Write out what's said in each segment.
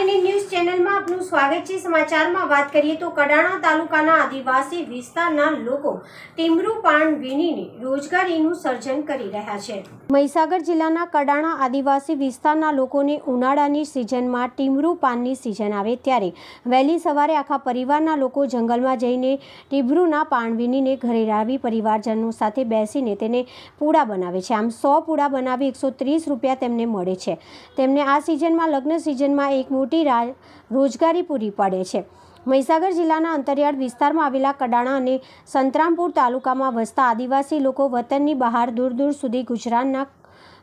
news ચેનલમાં આપનું સમાચારમાં વાત કરીએ તો કડાણા તાલુકાના આદિવાસી વિસ્તારના લોકો ટીમરૂ પાન વીણીને રોજગારીનું સર્જન કરી રહ્યા છે મહીસાગર જિલ્લાના કડાણા આદિવાસી વિસ્તારના લોકોને ઉનાળાની સિઝનમાં ટીમરૂ પાનની સિઝન આવે ત્યારે વહેલી સવારે આખા પરિવારના લોકો જંગલમાં જઈને ટીમરૂના પાન વીણીને ઘરે આવી પરિવારજનો સાથે બેસીને તેને પૂડા બનાવે છે આમ સો પૂડા બનાવી એકસો રૂપિયા તેમને મળે છે તેમને આ સિઝનમાં લગ્ન સિઝનમાં એક મોટી રોજગારી પૂરી પાડે છે મહીસાગર જિલ્લાના અંતરિયાળ વિસ્તારમાં આવેલા કડાણા અને સંતરામપુર તાલુકામાં વસતા આદિવાસી લોકો વતનની બહાર દૂર દૂર સુધી ગુજરાતના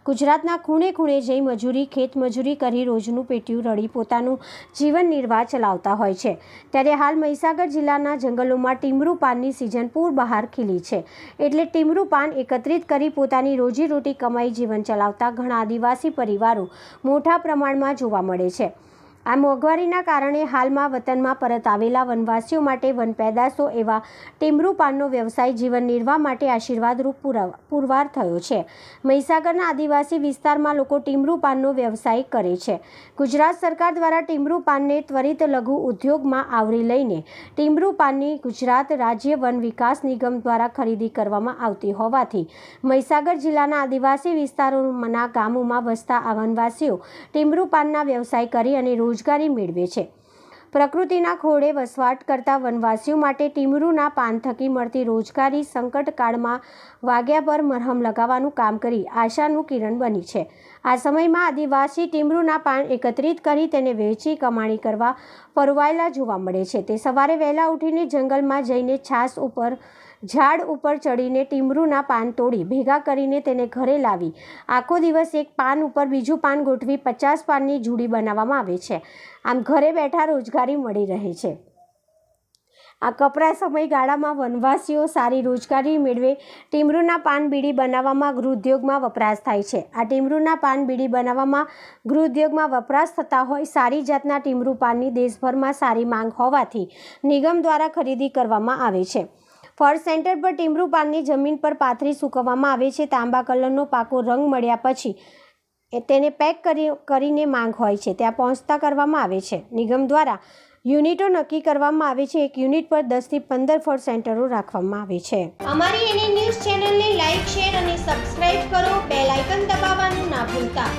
ગુજરાતના ખૂણે ખૂણે જઈ મજૂરી ખેતમજૂરી કરી રોજનું પેટીયું રળી પોતાનું જીવન નિર્વાહ ચલાવતા હોય છે ત્યારે હાલ મહીસાગર જિલ્લાના જંગલોમાં ટીમરૂ પાનની સિઝન પૂર બહાર ખીલી છે એટલે ટીમરૂ પાન એકત્રિત કરી પોતાની રોજીરોટી કમાઈ જીવન ચલાવતા ઘણા આદિવાસી પરિવારો મોટા પ્રમાણમાં જોવા મળે છે આ મોંઘવારીના કારણે હાલમાં વતનમાં પરત આવેલા વનવાસીઓ માટે વન પેદાશો એવા ટીમરૂ પાનનો વ્યવસાય જીવન નિર્વાહ માટે આશીર્વાદરૂપ પુરવાર થયો છે મહીસાગરના આદિવાસી વિસ્તારમાં લોકો ટીમરૂ પાનનો વ્યવસાય કરે છે ગુજરાત સરકાર દ્વારા ટીમરૂ પાનને ત્વરિત લઘુ ઉદ્યોગમાં આવરી લઈને ટીમરૂ પાનની ગુજરાત રાજ્ય વન વિકાસ નિગમ દ્વારા ખરીદી કરવામાં આવતી હોવાથી મહીસાગર જિલ્લાના આદિવાસી વિસ્તારોના ગામોમાં વસતા આ વનવાસીઓ ટીમરૂ પાનના વ્યવસાય કરી અને રોજ રોજગારી મેળવે છે પ્રકૃતિના ખોળે વસવાટ કરતા વનવાસીઓ માટે ટીમરૂના પાન થકી મળતી રોજગારી સંકટકાળમાં વાગ્યા પર મરહમ લગાવવાનું કામ કરી આશાનું કિરણ બની છે આ સમયમાં આદિવાસી ટીમરૂના પાન એકત્રિત કરી તેને વેચી કમાણી કરવા પરવાયેલા જોવા મળે છે તે સવારે વહેલા ઉઠીને જંગલમાં જઈને છાસ ઉપર ઝાડ ઉપર ચડીને ટીમરૂના પાન તોડી ભેગા કરીને તેને ઘરે લાવી આખો દિવસ એક પાન ઉપર બીજું પાન ગોઠવી પચાસ પાનની જુડી બનાવવામાં આવે છે આમ ઘરે બેઠા રોજગારી મળી રહે છે આ કપરા સમયગાળામાં વનવાસીઓ સારી રોજગારી મેળવે ટીમરૂના પાન બીડી બનાવવામાં ગૃહઉદ્યોગમાં વપરાશ થાય છે આ ટીમરૂના પાન બીડી બનાવવામાં ગૃહઉદ્યોગમાં વપરાશ થતા હોય સારી જાતના ટીમરૂ પાનની દેશભરમાં સારી માંગ હોવાથી નિગમ દ્વારા ખરીદી કરવામાં આવે છે ફળ સેન્ટર પર ટીમરૂ પાકની જમીન પર પાથરી સૂકવવામાં આવે છે તાંબા કલરનો પાકો રંગ મળ્યા પછી તેને પેક કરી કરીને માંગ હોય છે ત્યાં પહોંચતા કરવામાં આવે છે નિગમ દ્વારા યુનિટો નક્કી કરવામાં આવે છે એક યુનિટ પર દસથી પંદર ફળ સેન્ટરો રાખવામાં આવે છે અમારી એની ન્યૂઝ ચેનલને લાઇક શેર અને સબસ્ક્રાઇબ કરો બેલ આઇકન દબાવવાનું ના ભૂલતા